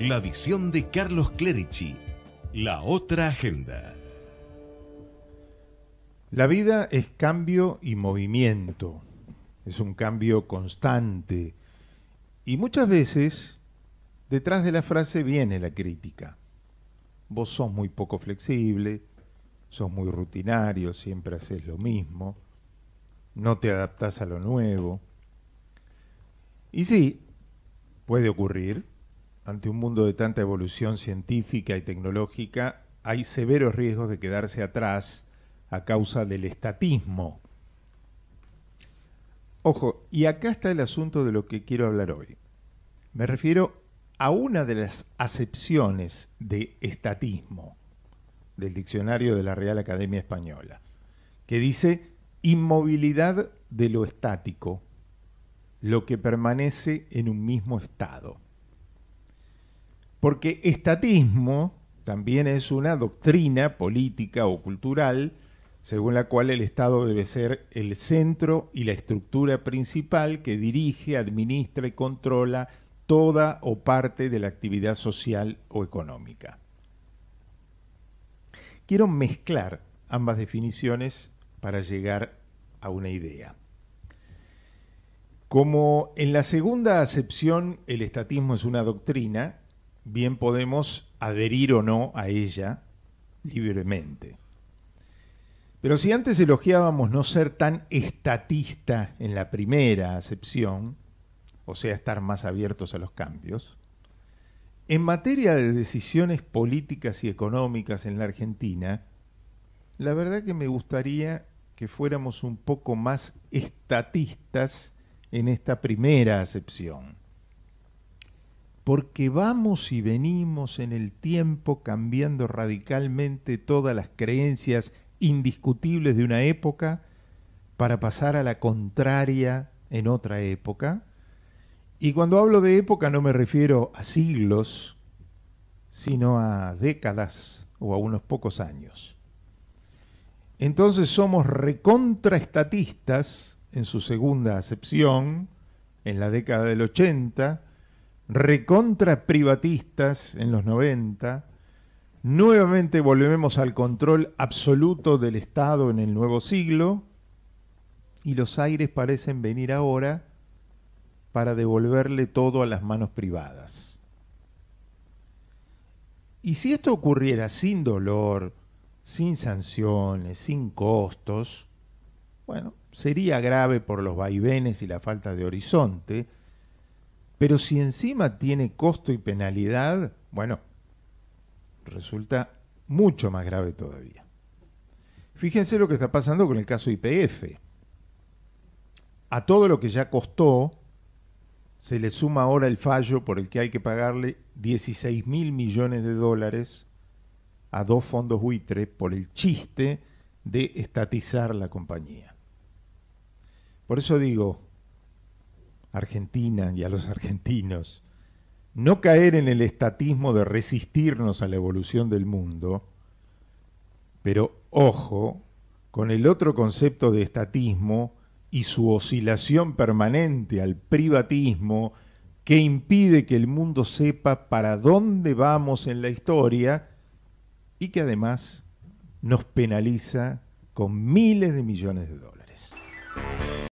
La visión de Carlos Clerici. La otra agenda. La vida es cambio y movimiento. Es un cambio constante. Y muchas veces, detrás de la frase viene la crítica. Vos sos muy poco flexible, sos muy rutinario, siempre haces lo mismo, no te adaptás a lo nuevo. Y sí, puede ocurrir, ante un mundo de tanta evolución científica y tecnológica, hay severos riesgos de quedarse atrás a causa del estatismo. Ojo, y acá está el asunto de lo que quiero hablar hoy. Me refiero a una de las acepciones de estatismo del diccionario de la Real Academia Española, que dice inmovilidad de lo estático, lo que permanece en un mismo estado. Porque estatismo también es una doctrina política o cultural según la cual el Estado debe ser el centro y la estructura principal que dirige, administra y controla toda o parte de la actividad social o económica. Quiero mezclar ambas definiciones para llegar a una idea. Como en la segunda acepción el estatismo es una doctrina, bien podemos adherir o no a ella libremente. Pero si antes elogiábamos no ser tan estatista en la primera acepción, o sea, estar más abiertos a los cambios, en materia de decisiones políticas y económicas en la Argentina, la verdad que me gustaría que fuéramos un poco más estatistas en esta primera acepción porque vamos y venimos en el tiempo cambiando radicalmente todas las creencias indiscutibles de una época para pasar a la contraria en otra época. Y cuando hablo de época no me refiero a siglos, sino a décadas o a unos pocos años. Entonces somos recontraestatistas en su segunda acepción, en la década del 80, recontra privatistas en los 90, nuevamente volvemos al control absoluto del Estado en el nuevo siglo y los aires parecen venir ahora para devolverle todo a las manos privadas. Y si esto ocurriera sin dolor, sin sanciones, sin costos, bueno, sería grave por los vaivenes y la falta de horizonte, pero si encima tiene costo y penalidad, bueno, resulta mucho más grave todavía. Fíjense lo que está pasando con el caso IPF. A todo lo que ya costó, se le suma ahora el fallo por el que hay que pagarle 16 mil millones de dólares a dos fondos buitre por el chiste de estatizar la compañía. Por eso digo, Argentina y a los argentinos no caer en el estatismo de resistirnos a la evolución del mundo, pero ojo con el otro concepto de estatismo y su oscilación permanente al privatismo que impide que el mundo sepa para dónde vamos en la historia y que además nos penaliza con miles de millones de dólares.